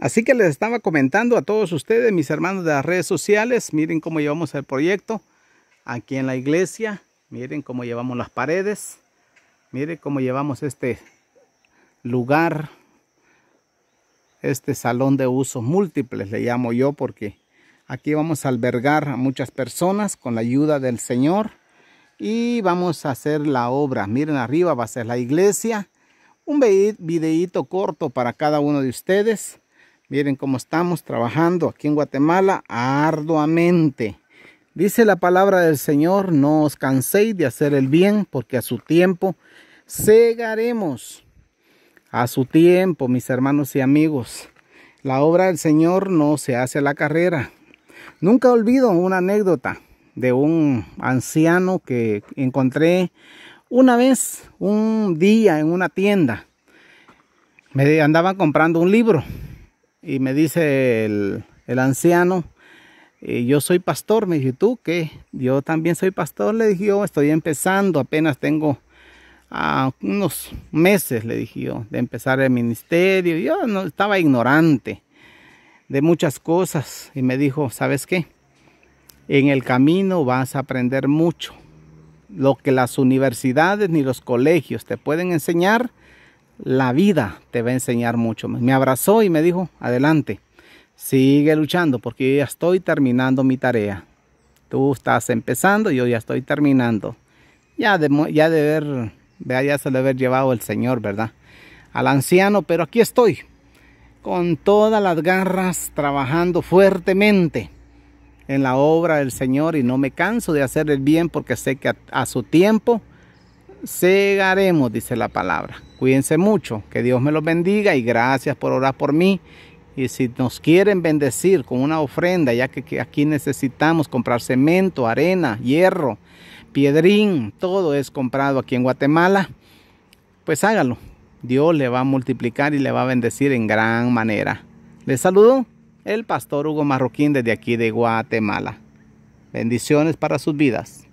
Así que les estaba comentando a todos ustedes, mis hermanos de las redes sociales, miren cómo llevamos el proyecto aquí en la iglesia, miren cómo llevamos las paredes, miren cómo llevamos este lugar, este salón de usos múltiples le llamo yo porque aquí vamos a albergar a muchas personas con la ayuda del Señor y vamos a hacer la obra, miren arriba va a ser la iglesia, un videíto corto para cada uno de ustedes Miren cómo estamos trabajando aquí en Guatemala arduamente. Dice la palabra del Señor, no os canséis de hacer el bien, porque a su tiempo segaremos. A su tiempo, mis hermanos y amigos. La obra del Señor no se hace a la carrera. Nunca olvido una anécdota de un anciano que encontré una vez, un día en una tienda. Me andaba comprando un libro y me dice el, anciano, eh, yo soy pastor, me dijo, ¿tú qué? Yo también soy pastor, le dije yo, estoy empezando, apenas tengo ah, unos meses, le dije yo, de empezar el ministerio. Yo no, estaba ignorante de muchas cosas y me dijo, ¿sabes qué? En el camino vas a aprender mucho. Lo que las universidades ni los colegios te pueden enseñar, la vida te va a enseñar mucho. Me abrazó y me dijo, adelante, sigue luchando porque yo ya estoy terminando mi tarea. Tú estás empezando, yo ya estoy terminando. Ya de, ya de ver, se haber llevado el Señor, ¿verdad? Al anciano, pero aquí estoy, con todas las garras, trabajando fuertemente en la obra del Señor y no me canso de hacer el bien porque sé que a, su tiempo llegaremos, dice la palabra. Cuídense mucho, que Dios me los bendiga y gracias por orar por mí. Y si nos quieren bendecir con una ofrenda, ya que aquí necesitamos comprar cemento, arena, hierro, piedrín, todo es comprado aquí en Guatemala, pues hágalo. Dios le va a multiplicar y le va a bendecir en gran manera. Les saludo el pastor Hugo Marroquín desde aquí de Guatemala. Bendiciones para sus vidas.